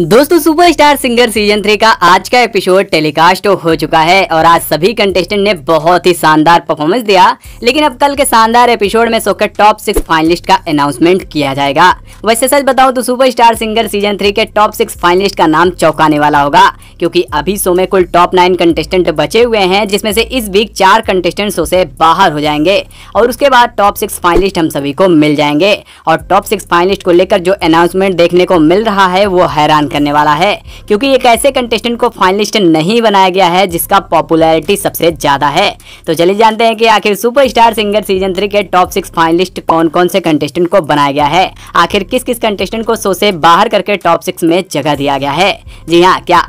दोस्तों superstar singer season three का आज का एपिसोड तो टेलीकास्ट हो चुका है और आज सभी कंटेस्टेंट ने बहुत ही शानदार परफॉर्मेंस दिया लेकिन अब कल के शानदार एपिसोड में सोकर टॉप सिक्स फाइनलिस्ट का अनाउंसमेंट किया जाएगा वैसे सच बताओ तो सुपरस्टार सिंगर सीजन थ्री के टॉप सिक्स फाइनलिस्ट का नाम चौकाने वाला होगा क्योंकि अभी शो में कुल टॉप नाइन कंटेस्टेंट बचे हुए हैं जिसमें से इस वीक चार कंटेस्टेंट शो से बाहर हो जाएंगे और उसके बाद टॉप सिक्स फाइनलिस्ट हम सभी को मिल जाएंगे और टॉप सिक्स फाइनलिस्ट को लेकर जो अनाउंसमेंट देखने को मिल रहा है वो हैरान पसंद करने वाला है क्योंकि एक ऐसे कंटेस्टेंट को फाइनलिस्ट नहीं बनाया गया है जिसका पॉपुलैरिटी सबसे ज्यादा है तो चलिए जानते हैं कि आखिर सुपरस्टार सिंगर सीजन थ्री के टॉप सिक्स फाइनलिस्ट कौन कौन से कंटेस्टेंट को बनाया गया है आखिर किस किस कंटेस्टेंट को सो से बाहर करके टॉप सिक्स में जगह दिया गया है जी हाँ क्या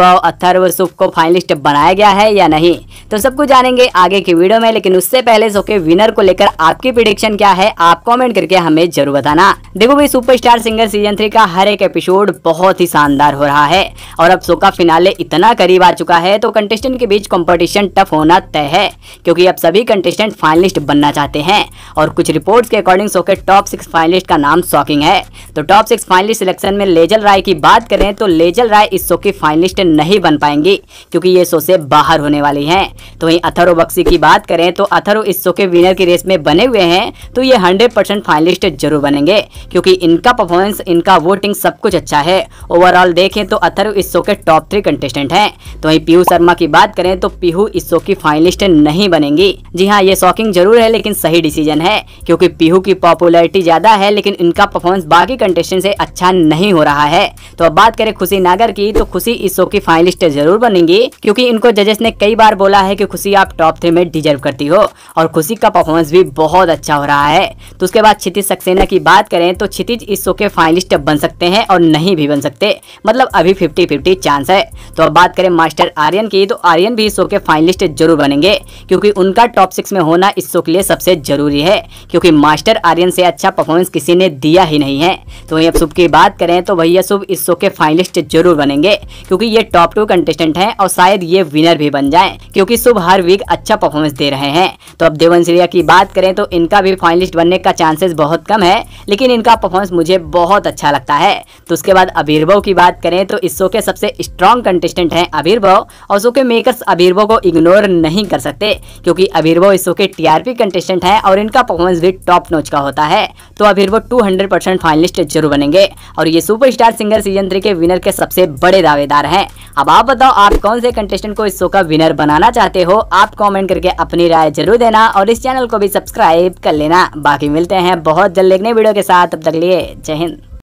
भाव अथर्व सुख को फाइनलिस्ट बनाया गया है या नहीं तो सब कुछ जानेंगे आगे की वीडियो में लेकिन उससे पहले सो के विनर को लेकर आपकी प्रिडिक्शन क्या है आप कमेंट करके हमें जरूर बताना देखो भाई सुपरस्टार सिंगर सीजन थ्री का हर एक एपिसोड बहुत ही काफी शानदार हो रहा है और अब शो का फिनाले इतना करीब आ चुका है तो कंटेस्टेंट के बीच कंपटीशन टफ होना तय है क्योंकि अब सभी कंटेस्टेंट फाइनलिस्ट बनना चाहते हैं और कुछ रिपोर्ट्स के अकॉर्डिंग शो के टॉप सिक्स फाइनलिस्ट का नाम शॉकिंग है तो टॉप सिक्स फाइनलिस्ट सिलेक्शन में लेजल राय की बात करें तो लेजल राय इस शो की फाइनलिस्ट नहीं बन पाएंगी क्योंकि ये शो से बाहर होने वाली है तो वही अथरो बक्सी की बात करें तो अथरो इस शो के विनर की रेस में बने हुए हैं तो ये हंड्रेड फाइनलिस्ट जरूर बनेंगे क्योंकि इनका परफॉर्मेंस इनका वोटिंग सब कुछ अच्छा है ओवरऑल देखें तो अथर्व शो के टॉप थ्री कंटेस्टेंट हैं तो वही पीयू शर्मा की बात करें तो पीहू इस शो की फाइनलिस्ट नहीं बनेंगी जी हाँ ये शॉकिंग जरूर है लेकिन सही डिसीजन है क्योंकि पीहू की पॉपुलरिटी ज्यादा है लेकिन इनका परफॉर्मेंस बाकी कंटेस्टेंट से अच्छा नहीं हो रहा है तो अब बात करें खुशी नागर की तो खुशी इस शो की फाइनलिस्ट जरूर बनेंगी क्योंकि इनको जजेस ने कई बार बोला है कि खुशी आप टॉप थ्री में डिजर्व करती हो और खुशी का परफॉर्मेंस भी बहुत अच्छा हो रहा है तो उसके बाद क्षितिज सक्सेना की बात करें तो क्षितिज इस शो के फाइनलिस्ट बन सकते हैं और नहीं भी बन सकते सकते मतलब अभी फिफ्टी फिफ्टी चांस है तो अब बात करें मास्टर आर्यन की तो आर्यन भी इस शो के फाइनलिस्ट जरूर बनेंगे क्योंकि उनका टॉप सिक्स में होना इस शो के लिए सबसे जरूरी है क्योंकि मास्टर आर्यन से अच्छा परफॉर्मेंस किसी ने दिया ही नहीं है तो वही अब शुभ की बात करें तो भैया शुभ इस शो के फाइनलिस्ट जरूर बनेंगे क्योंकि ये टॉप टू कंटेस्टेंट है और शायद ये विनर भी बन जाए क्योंकि शुभ हर वीक अच्छा परफॉर्मेंस दे रहे हैं तो अब देवंश रिया की बात करें तो इनका भी फाइनलिस्ट बनने का चांसेस बहुत कम है लेकिन इनका परफॉर्मेंस मुझे बहुत अच्छा लगता है तो उसके बाद अबीर अभिभव की बात करें तो इस शो के सबसे स्ट्रॉन्ग कंटेस्टेंट हैं अभिर्भव और शो के मेकर्स अभिर्भव को इग्नोर नहीं कर सकते क्योंकि अभिर्भव इस शो के टीआरपी कंटेस्टेंट हैं और इनका परफॉर्मेंस भी टॉप नोच का होता है तो अभिर्भव टू हंड्रेड फाइनलिस्ट जरूर बनेंगे और ये स्टार सिंगर सीजन थ्री के विनर के सबसे बड़े दावेदार हैं अब आप बताओ आप कौन से कंटेस्टेंट को इस शो का विनर बनाना चाहते हो आप कॉमेंट करके अपनी राय जरूर देना और इस चैनल को भी सब्सक्राइब कर लेना बाकी मिलते हैं बहुत जल्द एक वीडियो के साथ अब तक लिए जय हिंद